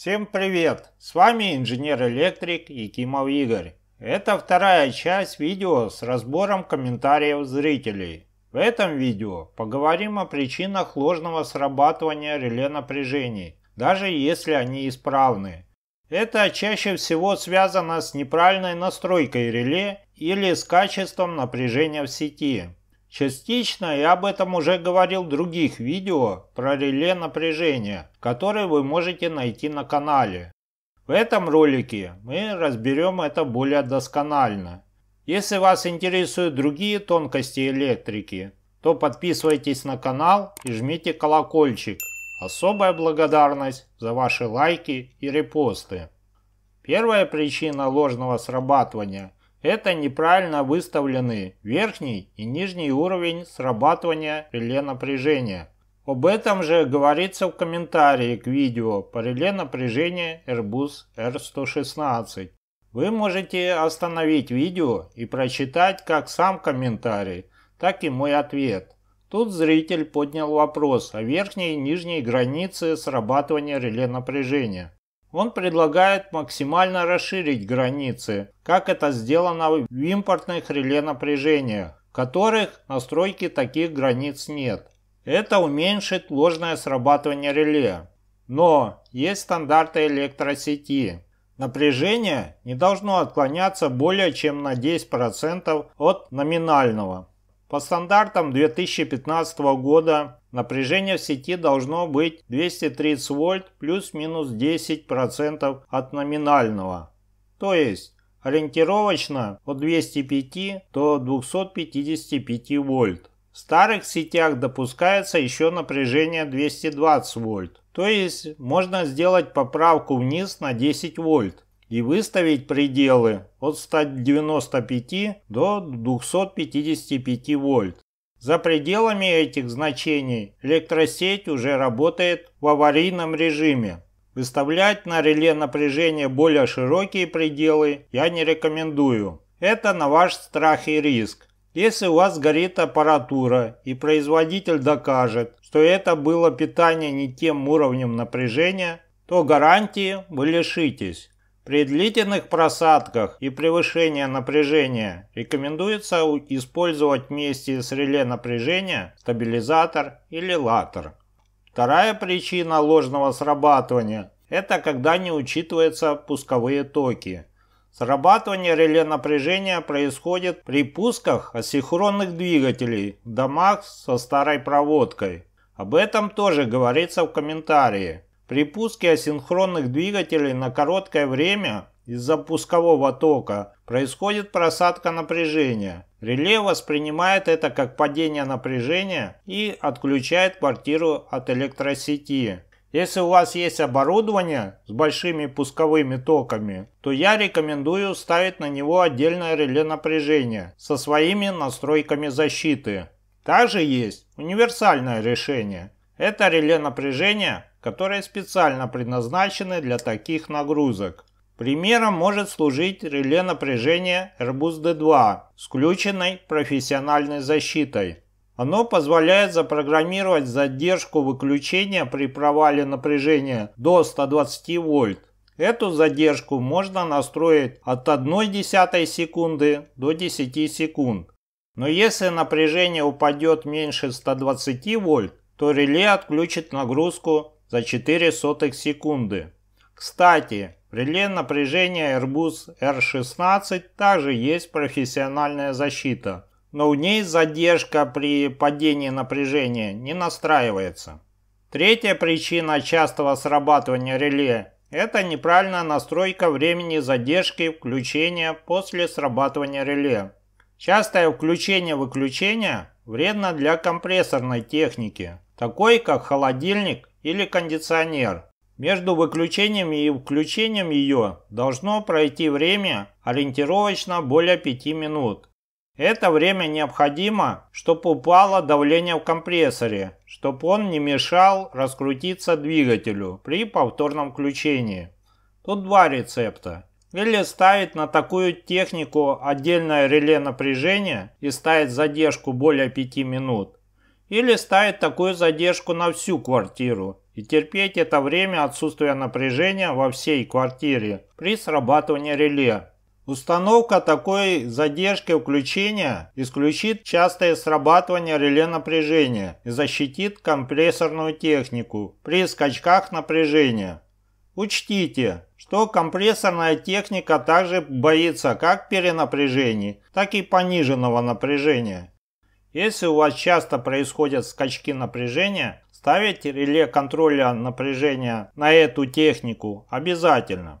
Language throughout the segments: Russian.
Всем привет! С вами инженер-электрик Якимов Игорь. Это вторая часть видео с разбором комментариев зрителей. В этом видео поговорим о причинах ложного срабатывания реле напряжений, даже если они исправны. Это чаще всего связано с неправильной настройкой реле или с качеством напряжения в сети. Частично я об этом уже говорил в других видео про реле напряжения, которые вы можете найти на канале. В этом ролике мы разберем это более досконально. Если вас интересуют другие тонкости электрики, то подписывайтесь на канал и жмите колокольчик. Особая благодарность за ваши лайки и репосты. Первая причина ложного срабатывания это неправильно выставлены верхний и нижний уровень срабатывания реле напряжения. Об этом же говорится в комментарии к видео по реле напряжения Airbus R116. Вы можете остановить видео и прочитать как сам комментарий, так и мой ответ. Тут зритель поднял вопрос о верхней и нижней границе срабатывания реле напряжения. Он предлагает максимально расширить границы, как это сделано в импортных реле напряжения, в которых настройки таких границ нет. Это уменьшит ложное срабатывание реле. Но есть стандарты электросети. Напряжение не должно отклоняться более чем на 10% от номинального. По стандартам 2015 года напряжение в сети должно быть 230 вольт плюс-минус 10% от номинального. То есть ориентировочно от 205 до 255 вольт. В старых сетях допускается еще напряжение 220 вольт. То есть можно сделать поправку вниз на 10 вольт и выставить пределы от 195 до 255 вольт. За пределами этих значений электросеть уже работает в аварийном режиме. Выставлять на реле напряжение более широкие пределы я не рекомендую. Это на ваш страх и риск. Если у вас горит аппаратура и производитель докажет, что это было питание не тем уровнем напряжения, то гарантии вы лишитесь. При длительных просадках и превышении напряжения рекомендуется использовать вместе с реле напряжения стабилизатор или латер. Вторая причина ложного срабатывания – это когда не учитываются пусковые токи. Срабатывание реле напряжения происходит при пусках асинхронных двигателей в домах со старой проводкой. Об этом тоже говорится в комментарии. При пуске асинхронных двигателей на короткое время из-за пускового тока происходит просадка напряжения. Реле воспринимает это как падение напряжения и отключает квартиру от электросети. Если у вас есть оборудование с большими пусковыми токами, то я рекомендую ставить на него отдельное реле напряжения со своими настройками защиты. Также есть универсальное решение. Это реле напряжения которые специально предназначены для таких нагрузок. Примером может служить реле напряжения Airbus D2 с включенной профессиональной защитой. Оно позволяет запрограммировать задержку выключения при провале напряжения до 120 вольт. Эту задержку можно настроить от десятой секунды до 10 секунд. Но если напряжение упадет меньше 120 вольт, то реле отключит нагрузку за 4 сотых секунды. Кстати, при реле напряжения Airbus R16 также есть профессиональная защита, но у ней задержка при падении напряжения не настраивается. Третья причина частого срабатывания реле – это неправильная настройка времени задержки включения после срабатывания реле. Частое включение-выключение вредно для компрессорной техники, такой как холодильник или кондиционер. Между выключением и включением ее должно пройти время ориентировочно более 5 минут. Это время необходимо, чтобы упало давление в компрессоре, чтобы он не мешал раскрутиться двигателю при повторном включении. Тут два рецепта. Или ставить на такую технику отдельное реле напряжения и ставить задержку более 5 минут, или ставит такую задержку на всю квартиру и терпеть это время отсутствия напряжения во всей квартире при срабатывании реле. Установка такой задержки включения исключит частое срабатывание реле напряжения и защитит компрессорную технику при скачках напряжения. Учтите, что компрессорная техника также боится как перенапряжений, так и пониженного напряжения. Если у вас часто происходят скачки напряжения, ставить реле контроля напряжения на эту технику обязательно.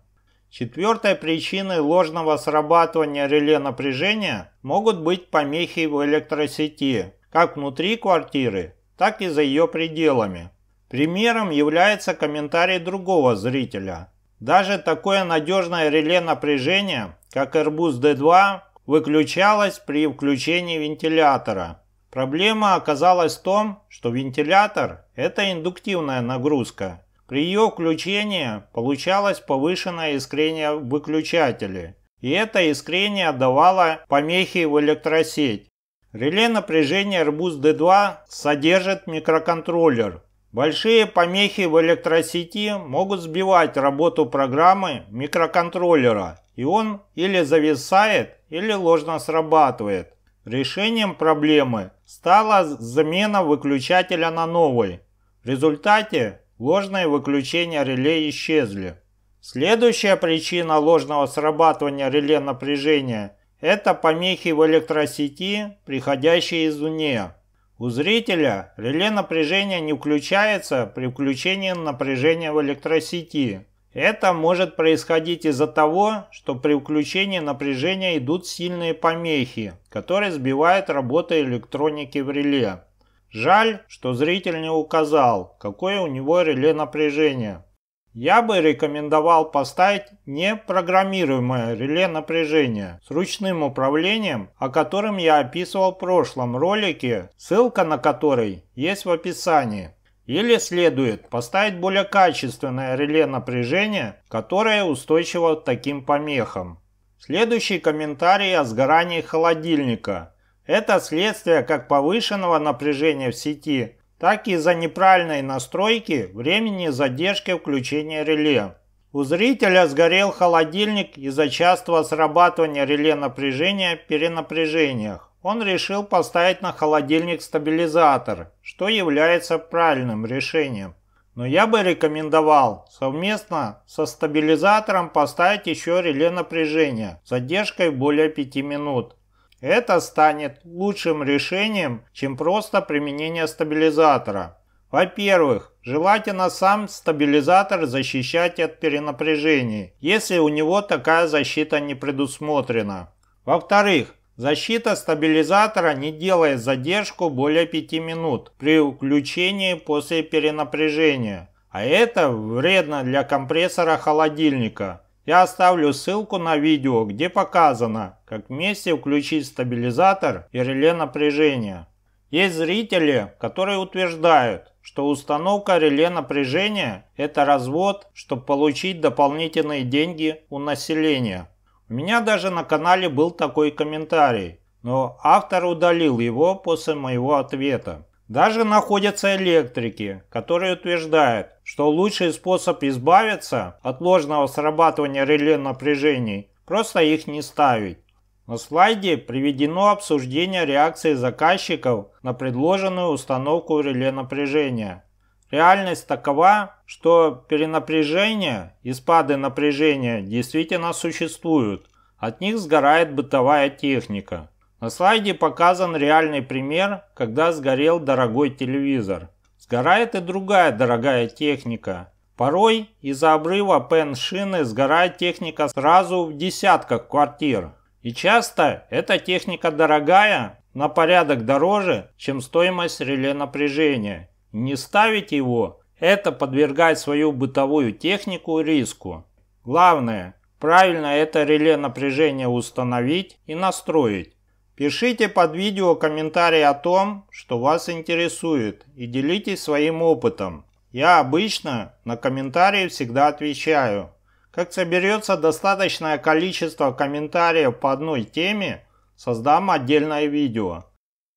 Четвертой причиной ложного срабатывания реле напряжения могут быть помехи в электросети, как внутри квартиры, так и за ее пределами. Примером является комментарий другого зрителя. Даже такое надежное реле напряжения, как Airbus D2, выключалась при включении вентилятора. Проблема оказалась в том, что вентилятор – это индуктивная нагрузка. При ее включении получалось повышенное искрение выключателя, и это искрение давало помехи в электросеть. Реле напряжения Airbus D2 содержит микроконтроллер, Большие помехи в электросети могут сбивать работу программы микроконтроллера, и он или зависает, или ложно срабатывает. Решением проблемы стала замена выключателя на новый. В результате ложные выключения реле исчезли. Следующая причина ложного срабатывания реле напряжения – это помехи в электросети, приходящие извне. У зрителя реле напряжения не включается при включении напряжения в электросети. Это может происходить из-за того, что при включении напряжения идут сильные помехи, которые сбивают работу электроники в реле. Жаль, что зритель не указал, какое у него реле напряжения. Я бы рекомендовал поставить непрограммируемое реле напряжения с ручным управлением, о котором я описывал в прошлом ролике, ссылка на который есть в описании. Или следует поставить более качественное реле напряжения, которое устойчиво к таким помехам. Следующий комментарий о сгорании холодильника. Это следствие как повышенного напряжения в сети, так и из-за неправильной настройки времени задержки включения реле. У зрителя сгорел холодильник из-за частого срабатывания реле напряжения в перенапряжениях. Он решил поставить на холодильник стабилизатор, что является правильным решением. Но я бы рекомендовал совместно со стабилизатором поставить еще реле напряжения с задержкой более 5 минут. Это станет лучшим решением, чем просто применение стабилизатора. Во-первых, желательно сам стабилизатор защищать от перенапряжений, если у него такая защита не предусмотрена. Во-вторых, защита стабилизатора не делает задержку более 5 минут при включении после перенапряжения, а это вредно для компрессора холодильника. Я оставлю ссылку на видео, где показано, как вместе включить стабилизатор и реле напряжения. Есть зрители, которые утверждают, что установка реле напряжения – это развод, чтобы получить дополнительные деньги у населения. У меня даже на канале был такой комментарий, но автор удалил его после моего ответа. Даже находятся электрики, которые утверждают, что лучший способ избавиться от ложного срабатывания реле напряжений – просто их не ставить. На слайде приведено обсуждение реакции заказчиков на предложенную установку реле напряжения. Реальность такова, что перенапряжение и спады напряжения действительно существуют. От них сгорает бытовая техника. На слайде показан реальный пример, когда сгорел дорогой телевизор. Сгорает и другая дорогая техника. Порой из-за обрыва пен-шины сгорает техника сразу в десятках квартир. И часто эта техника дорогая, на порядок дороже, чем стоимость реле напряжения. Не ставить его – это подвергать свою бытовую технику риску. Главное – правильно это реле напряжения установить и настроить. Пишите под видео комментарии о том, что вас интересует и делитесь своим опытом. Я обычно на комментарии всегда отвечаю. Как соберется достаточное количество комментариев по одной теме, создам отдельное видео.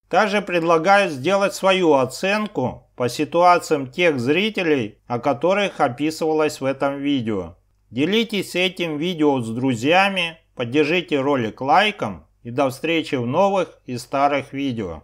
Также предлагаю сделать свою оценку по ситуациям тех зрителей, о которых описывалось в этом видео. Делитесь этим видео с друзьями, поддержите ролик лайком и до встречи в новых и старых видео.